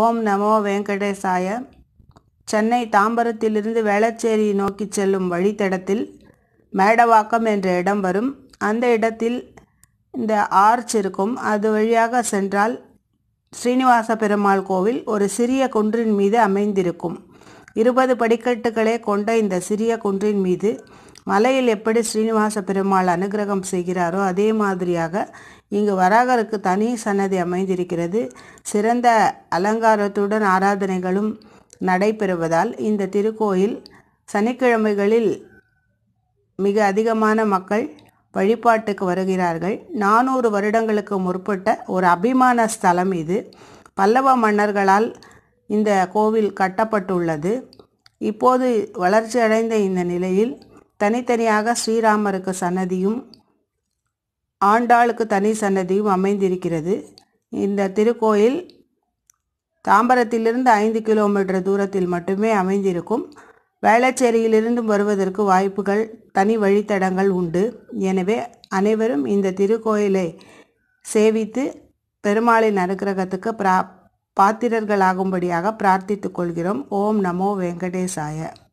ஓம் நமோ வெங்கடேசாய சென்னை தாம்பரத்திலிருந்து வேளச்சேரி நோக்கி செல்லும் வழித்தடத்தில் மேடவாக்கம் என்ற இடம் வரும் அந்த இடத்தில் இந்த ஆர்ச் இருக்கும் அது வழியாக சென்றால் ஸ்ரீனிவாச பெருமாள் கோவில் ஒரு சிறிய குன்றின் மீது அமைந்திருக்கும் இருபது படிக்கட்டுகளே கொண்ட இந்த சிறிய குன்றின் மீது மலையில் எப்படி ஸ்ரீனிவாச பெருமாள் அனுகிரகம் செய்கிறாரோ அதே மாதிரியாக இங்கு வராகருக்கு தனி சன்னதி அமைந்திருக்கிறது சிறந்த அலங்காரத்துடன் ஆராதனைகளும் நடைபெறுவதால் இந்த திருக்கோயில் சனிக்கிழமைகளில் மிக அதிகமான மக்கள் வழிபாட்டுக்கு வருகிறார்கள் நானூறு வருடங்களுக்கு முற்பட்ட ஒரு அபிமான ஸ்தலம் இது பல்லவ மன்னர்களால் இந்த கோவில் கட்டப்பட்டுள்ளது இப்போது வளர்ச்சியடைந்த இந்த நிலையில் தனித்தனியாக ஸ்ரீராமருக்கு சன்னதியும் ஆண்டாளுக்கு தனி சன்னதியும் அமைந்திருக்கிறது இந்த திருக்கோயில் தாம்பரத்திலிருந்து ஐந்து கிலோமீட்டர் தூரத்தில் மட்டுமே அமைந்திருக்கும் வேளச்சேரியிலிருந்தும் வருவதற்கு வாய்ப்புகள் தனி வழித்தடங்கள் உண்டு எனவே அனைவரும் இந்த திருக்கோயிலை சேவித்து பெருமாளின் அனுகிரகத்துக்கு பிரா பாத்திரர்களாகும்படியாக பிரார்த்தித்துக் கொள்கிறோம் ஓம் நமோ வெங்கடேசாய